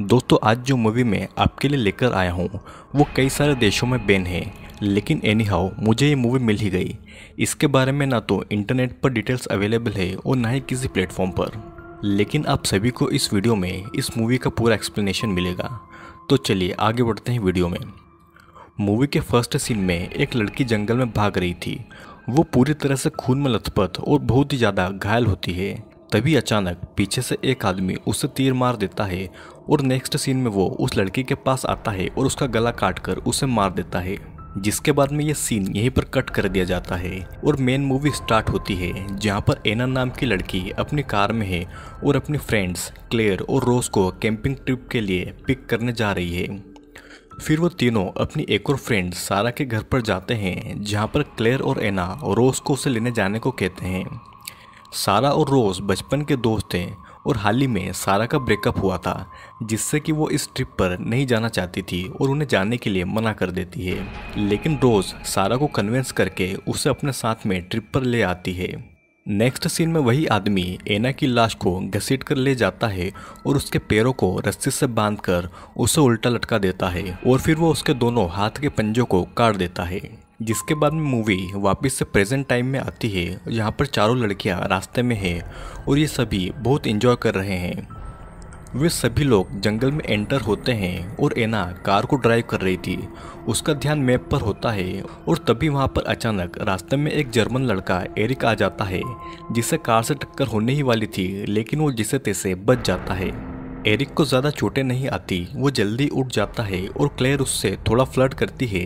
दोस्तों आज जो मूवी मैं आपके लिए लेकर आया हूँ वो कई सारे देशों में बैन है लेकिन एनी हाउ मुझे ये मूवी मिल ही गई इसके बारे में ना तो इंटरनेट पर डिटेल्स अवेलेबल है और ना ही किसी प्लेटफॉर्म पर लेकिन आप सभी को इस वीडियो में इस मूवी का पूरा एक्सप्लेनेशन मिलेगा तो चलिए आगे बढ़ते हैं वीडियो में मूवी के फर्स्ट सीन में एक लड़की जंगल में भाग रही थी वो पूरी तरह से खून में लथपथ और बहुत ही ज़्यादा घायल होती है तभी अचानक पीछे से एक आदमी उसे तीर मार देता है और नेक्स्ट सीन में वो उस लड़की के पास आता है और उसका गला काट कर उसे मार देता है जिसके बाद में ये सीन यहीं पर कट कर दिया जाता है और मेन मूवी स्टार्ट होती है जहाँ पर एना नाम की लड़की अपनी कार में है और अपने फ्रेंड्स क्लेयर और रोज को कैंपिंग ट्रिप के लिए पिक करने जा रही है फिर वो तीनों अपनी एक और फ्रेंड सारा के घर पर जाते हैं जहाँ पर क्लेयर और एना रोज को उसे लेने जाने को कहते हैं सारा और रोज बचपन के दोस्त हैं और हाल ही में सारा का ब्रेकअप हुआ था जिससे कि वो इस ट्रिप पर नहीं जाना चाहती थी और उन्हें जाने के लिए मना कर देती है लेकिन रोज़ सारा को कन्विंस करके उसे अपने साथ में ट्रिप पर ले आती है नेक्स्ट सीन में वही आदमी एना की लाश को घसीट कर ले जाता है और उसके पैरों को रस्सी से बांधकर उसे उल्टा लटका देता है और फिर वो उसके दोनों हाथ के पंजों को काट देता है जिसके बाद में मूवी वापस से प्रेजेंट टाइम में आती है यहाँ पर चारों लड़कियाँ रास्ते में हैं और ये सभी बहुत इन्जॉय कर रहे हैं वे सभी लोग जंगल में एंटर होते हैं और एना कार को ड्राइव कर रही थी उसका ध्यान मैप पर होता है और तभी वहाँ पर अचानक रास्ते में एक जर्मन लड़का एरिक आ जाता है जिसे कार से टक्कर होने ही वाली थी लेकिन वो जिसे तैसे बच जाता है एरिक को ज़्यादा चोटें नहीं आती वो जल्दी उठ जाता है और क्लेयर उससे थोड़ा फ्लड करती है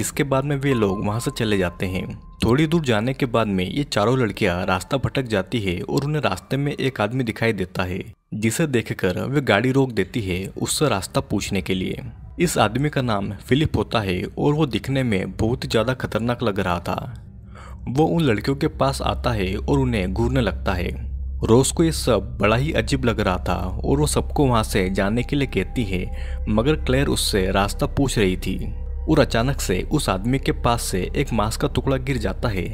जिसके बाद में वे लोग वहाँ से चले जाते हैं थोड़ी दूर जाने के बाद में ये चारों लड़कियाँ रास्ता भटक जाती है और उन्हें रास्ते में एक आदमी दिखाई देता है जिसे देखकर वे गाड़ी रोक देती है उससे रास्ता पूछने के लिए इस आदमी का नाम फिलिप होता है और वो दिखने में बहुत ही ज़्यादा खतरनाक लग रहा था वो उन लड़कियों के पास आता है और उन्हें घूरने लगता है रोज को ये सब बड़ा ही अजीब लग रहा था और वो सबको वहाँ से जाने के लिए कहती है मगर क्लेयर उससे रास्ता पूछ रही थी और अचानक से उस आदमी के पास से एक मांस का टुकड़ा गिर जाता है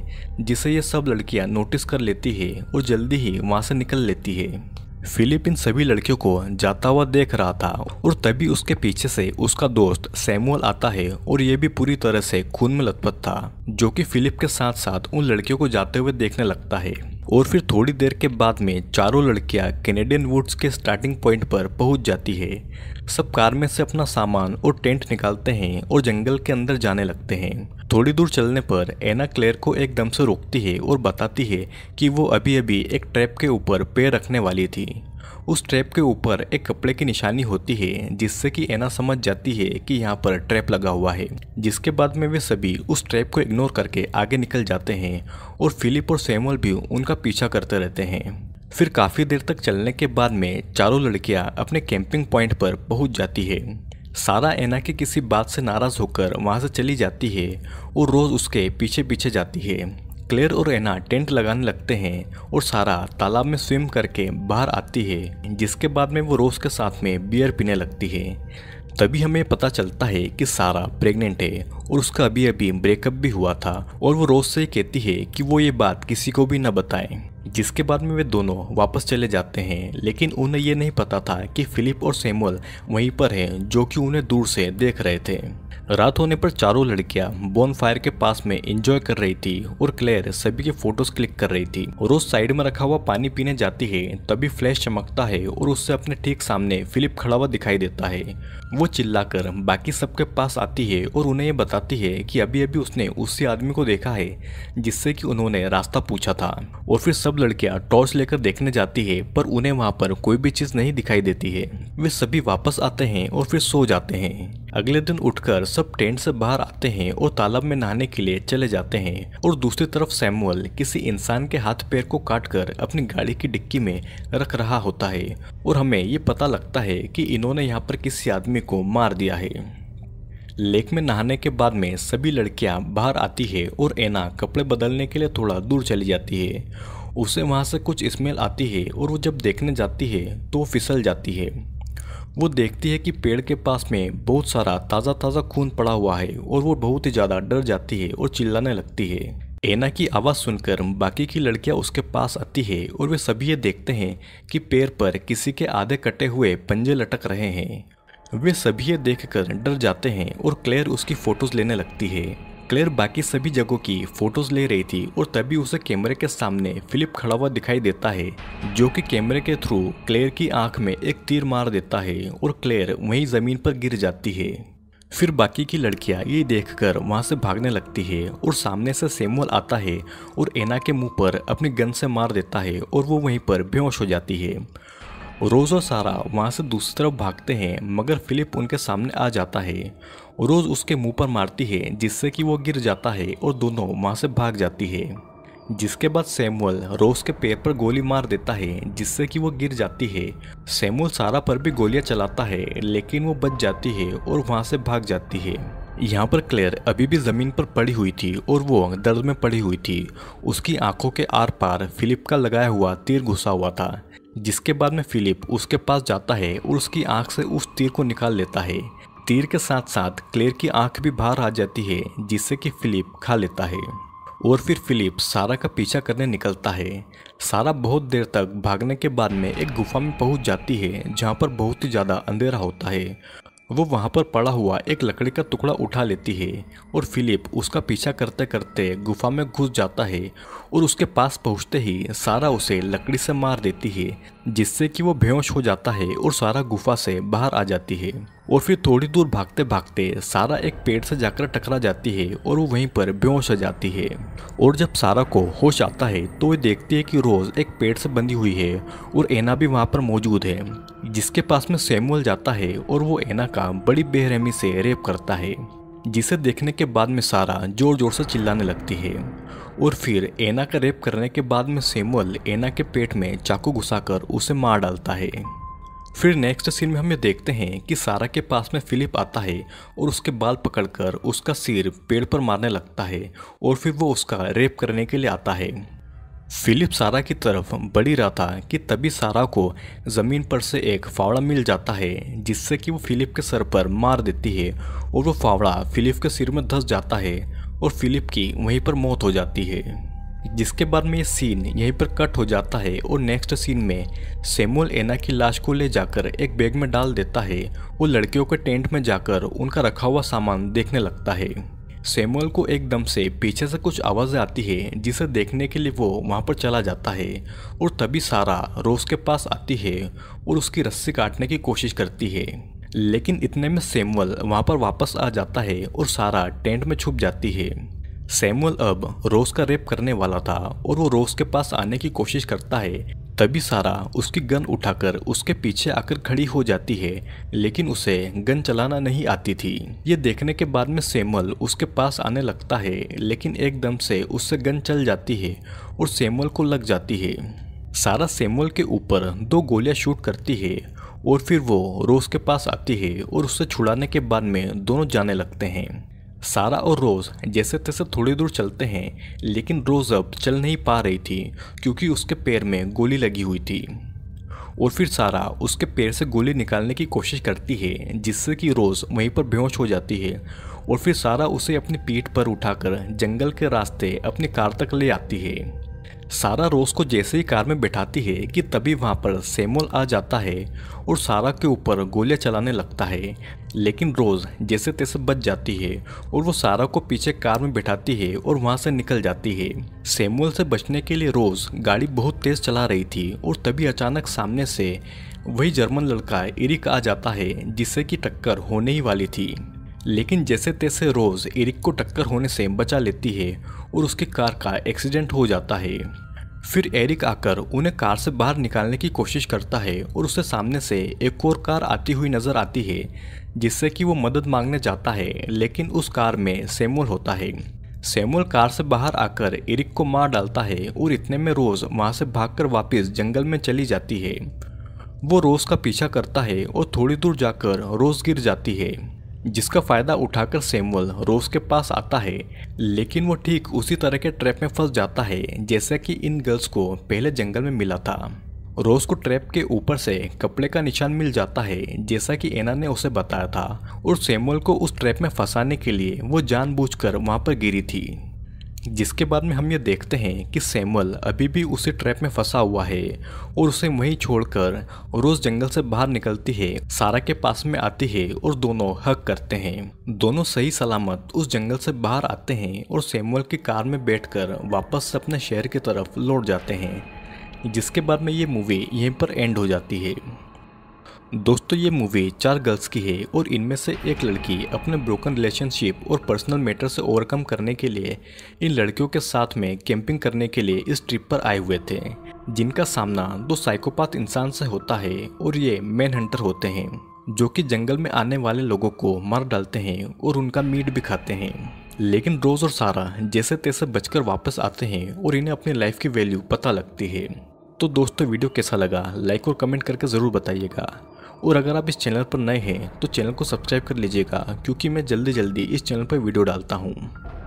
जिसे ये सब लड़कियां नोटिस कर लेती है और जल्दी ही वहाँ से निकल लेती है फिलिप इन सभी लड़कियों को जाता हुआ देख रहा था और तभी उसके पीछे से उसका दोस्त सैमुअल आता है और ये भी पूरी तरह से खून में लथपथ था जो कि फिलिप के साथ साथ उन लड़कियों को जाते हुए देखने लगता है और फिर थोड़ी देर के बाद में चारों लड़कियां कैनेडियन वुड्स के स्टार्टिंग पॉइंट पर पहुंच जाती है सब कार में से अपना सामान और टेंट निकालते हैं और जंगल के अंदर जाने लगते हैं थोड़ी दूर चलने पर एना क्लेयर को एकदम से रोकती है और बताती है कि वो अभी अभी एक ट्रैप के ऊपर पैर रखने वाली थी उस ट्रैप के ऊपर एक कपड़े की निशानी होती है जिससे कि एना समझ जाती है कि यहाँ पर ट्रैप लगा हुआ है जिसके बाद में वे सभी उस ट्रैप को इग्नोर करके आगे निकल जाते हैं और फिलिप और सैमुअल भी उनका पीछा करते रहते हैं फिर काफ़ी देर तक चलने के बाद में चारों लड़कियाँ अपने कैंपिंग पॉइंट पर पहुँच जाती है सारा ऐना के किसी बात से नाराज़ होकर वहाँ से चली जाती है और रोज़ उसके पीछे पीछे जाती है क्लेयर और ऐना टेंट लगाने लगते हैं और सारा तालाब में स्विम करके बाहर आती है जिसके बाद में वो रोज़ के साथ में बियर पीने लगती है तभी हमें पता चलता है कि सारा प्रेग्नेंट है और उसका अभी अभी ब्रेकअप भी हुआ था और वो रोज़ से कहती है कि वो ये बात किसी को भी ना बताएं जिसके बाद में वे दोनों वापस चले जाते हैं लेकिन उन्हें यह नहीं पता था कि फिलिप और सेमुअल वहीं पर हैं जो कि उन्हें दूर से देख रहे थे रात होने पर चारों लड़कियां बोन फायर के पास में एंजॉय कर रही थी और क्लेयर सभी के फोटोज क्लिक कर रही थी और उस साइड में रखा हुआ पानी पीने जाती है तभी फ्लैश चमकता है और उससे अपने ठीक सामने फिलिप खड़ा हुआ दिखाई देता है वो चिल्लाकर बाकी सबके पास आती है और उन्हें ये बताती है कि अभी अभी उसने उसी आदमी को देखा है जिससे कि उन्होंने रास्ता पूछा था और फिर सब लड़कियां टॉर्च लेकर देखने जाती है पर उन्हें वहां पर कोई भी चीज नहीं दिखाई देती है वे सभी वापस आते हैं और फिर सो जाते हैं अगले दिन उठकर सब टेंट से बाहर आते हैं और तालाब में नहाने के लिए चले जाते हैं और दूसरी तरफ सैमुअल किसी इंसान के हाथ पैर को काटकर अपनी गाड़ी की डिक्की में रख रहा होता है और हमें ये पता लगता है कि इन्होंने यहाँ पर किसी आदमी को मार दिया है लेक में नहाने के बाद में सभी लड़कियाँ बाहर आती है और एना कपड़े बदलने के लिए थोड़ा दूर चली जाती है उसे वहाँ से कुछ स्मेल आती है और वो जब देखने जाती है तो फिसल जाती है वो देखती है कि पेड़ के पास में बहुत सारा ताज़ा ताज़ा खून पड़ा हुआ है और वो बहुत ही ज़्यादा डर जाती है और चिल्लाने लगती है एना की आवाज़ सुनकर बाकी की लड़कियां उसके पास आती है और वे सभी ये देखते हैं कि पेड़ पर किसी के आधे कटे हुए पंजे लटक रहे हैं वे सभी ये देखकर डर जाते हैं और क्लेयर उसकी फ़ोटोज़ लेने लगती है क्लेयर बाकी सभी जगहों की फोटोज ले रही थी और तभी उसे कैमरे के सामने फिलिप खड़ा हुआ दिखाई देता है जो कि कैमरे के थ्रू क्लेयर की आंख में एक तीर मार देता है और क्लेयर वहीं जमीन पर गिर जाती है फिर बाकी की लड़कियां ये देखकर वहां से भागने लगती है और सामने से सेमुअल आता है और एना के मुंह पर अपनी गन से मार देता है और वो वहीं पर बेहोश हो जाती है रोज़ और सारा वहाँ से दूसरी तरफ भागते हैं मगर फिलिप उनके सामने आ जाता है रोज उसके मुंह पर मारती है जिससे कि वो गिर जाता है और दोनों वहाँ से भाग जाती है जिसके बाद सैमुअल रोज के पैर पर गोली मार देता है जिससे कि वो गिर जाती है सैमुअल सारा पर भी गोलियां चलाता है लेकिन वो बच जाती है और वहाँ से भाग जाती है यहाँ पर क्लेयर अभी भी ज़मीन पर पड़ी हुई थी और वो दर्द में पड़ी हुई थी उसकी आंखों के आर पार फिलिप का लगाया हुआ तीर घुसा हुआ था जिसके बाद में फिलिप उसके पास जाता है और उसकी आंख से उस तीर को निकाल लेता है तीर के साथ साथ क्लेयर की आंख भी बाहर आ जाती है जिससे कि फिलिप खा लेता है और फिर फिलिप सारा का पीछा करने निकलता है सारा बहुत देर तक भागने के बाद में एक गुफा में पहुंच जाती है जहां पर बहुत ही ज़्यादा अंधेरा होता है वो वहाँ पर पड़ा हुआ एक लकड़ी का टुकड़ा उठा लेती है और फिलिप उसका पीछा करते करते गुफा में घुस जाता है और उसके पास पहुँचते ही सारा उसे लकड़ी से मार देती है जिससे कि वो बेहोश हो जाता है और सारा गुफा से बाहर आ जाती है और फिर थोड़ी दूर भागते भागते सारा एक पेड़ से जाकर टकरा जाती है और वो वहीं पर बेहोश हो जाती है और जब सारा को होश आता है तो वह देखती है कि रोज़ एक पेड़ से बंधी हुई है और एना भी वहाँ पर मौजूद है जिसके पास में सेमुअल जाता है और वो एना का बड़ी बेरहमी से रेप करता है जिसे देखने के बाद में सारा जोर जोर से चिल्लाने लगती है और फिर एना का रेप करने के बाद में सेमुअल एना के पेट में चाकू घुसाकर उसे मार डालता है फिर नेक्स्ट सीन में हम ये देखते हैं कि सारा के पास में फिलिप आता है और उसके बाल पकड़कर उसका सिर पेड़ पर मारने लगता है और फिर वो उसका रेप करने के लिए आता है फिलिप सारा की तरफ बढ़ी रहा था कि तभी सारा को ज़मीन पर से एक फावड़ा मिल जाता है जिससे कि वो फिलिप के सर पर मार देती है और वो फावड़ा फिलिप के सिर में धस जाता है और फिलिप की वहीं पर मौत हो जाती है जिसके बाद में ये सीन यहीं पर कट हो जाता है और नेक्स्ट सीन में सेमुअल एना की लाश को ले जाकर एक बैग में डाल देता है और लड़कियों के टेंट में जाकर उनका रखा हुआ सामान देखने लगता है सेमुअल को एकदम से पीछे से कुछ आवाज़ें आती है जिसे देखने के लिए वो वहाँ पर चला जाता है और तभी सारा रोज के पास आती है और उसकी रस्सी काटने की कोशिश करती है लेकिन इतने में सेमुअल वहाँ पर वापस आ जाता है और सारा टेंट में छुप जाती है सेमुअल अब रोज का रेप करने वाला था और वो रोज के पास आने की कोशिश करता है तभी सारा उसकी गन उठाकर उसके पीछे आकर खड़ी हो जाती है लेकिन उसे गन चलाना नहीं आती थी ये देखने के बाद में सेमल उसके पास आने लगता है लेकिन एकदम से उससे गन चल जाती है और सेमल को लग जाती है सारा सेमल के ऊपर दो गोलियां शूट करती है और फिर वो रोज़ के पास आती है और उससे छुड़ाने के बाद में दोनों जाने लगते हैं सारा और रोज़ जैसे तैसे थोड़ी दूर चलते हैं लेकिन रोज़ अब चल नहीं पा रही थी क्योंकि उसके पैर में गोली लगी हुई थी और फिर सारा उसके पैर से गोली निकालने की कोशिश करती है जिससे कि रोज़ वहीं पर बेहोश हो जाती है और फिर सारा उसे अपनी पीठ पर उठाकर जंगल के रास्ते अपनी कार तक ले आती है सारा रोज को जैसे ही कार में बैठाती है कि तभी वहाँ पर सेमोल आ जाता है और सारा के ऊपर गोलियाँ चलाने लगता है लेकिन रोज़ जैसे तैसे बच जाती है और वो सारा को पीछे कार में बैठाती है और वहाँ से निकल जाती है सेमोल से बचने के लिए रोज़ गाड़ी बहुत तेज़ चला रही थी और तभी अचानक सामने से वही जर्मन लड़का इरिक आ जाता है जिससे कि टक्कर होने ही वाली थी लेकिन जैसे तैसे रोज़ एरिक को टक्कर होने से बचा लेती है और उसकी कार का एक्सीडेंट हो जाता है फिर एरिक आकर उन्हें कार से बाहर निकालने की कोशिश करता है और उसे सामने से एक और कार आती हुई नज़र आती है जिससे कि वो मदद मांगने जाता है लेकिन उस कार में सेमुल होता है सेमुल कार से बाहर आकर एरिक को मार डालता है और इतने में रोज़ वहाँ से भागकर वापस जंगल में चली जाती है वो रोज़ का पीछा करता है और थोड़ी दूर जाकर रोज़ गिर जाती है जिसका फायदा उठाकर सैमुअल रोज के पास आता है लेकिन वो ठीक उसी तरह के ट्रैप में फंस जाता है जैसा कि इन गर्ल्स को पहले जंगल में मिला था रोज को ट्रैप के ऊपर से कपड़े का निशान मिल जाता है जैसा कि एना ने उसे बताया था और सेमवल को उस ट्रैप में फंसाने के लिए वो जानबूझकर वहां पर गिरी थी जिसके बाद में हम ये देखते हैं कि सैमुअल अभी भी उसी ट्रैप में फंसा हुआ है और उसे वहीं छोड़कर रोज जंगल से बाहर निकलती है सारा के पास में आती है और दोनों हक करते हैं दोनों सही सलामत उस जंगल से बाहर आते हैं और सैमुअल की कार में बैठकर वापस अपने शहर की तरफ लौट जाते हैं जिसके बाद में ये मूवी यहीं पर एंड हो जाती है दोस्तों ये मूवी चार गर्ल्स की है और इनमें से एक लड़की अपने ब्रोकन रिलेशनशिप और पर्सनल मैटर से ओवरकम करने के लिए इन लड़कियों के साथ में कैंपिंग करने के लिए इस ट्रिप पर आए हुए थे जिनका सामना दो साइकोपाथ इंसान से होता है और ये मैन हंटर होते हैं जो कि जंगल में आने वाले लोगों को मार डालते हैं और उनका मीट भी खाते हैं लेकिन रोज़ और सारा जैसे तैसे बचकर वापस आते हैं और इन्हें अपनी लाइफ की वैल्यू पता लगती है तो दोस्तों वीडियो कैसा लगा लाइक और कमेंट करके ज़रूर बताइएगा और अगर आप इस चैनल पर नए हैं तो चैनल को सब्सक्राइब कर लीजिएगा क्योंकि मैं जल्दी जल्दी इस चैनल पर वीडियो डालता हूँ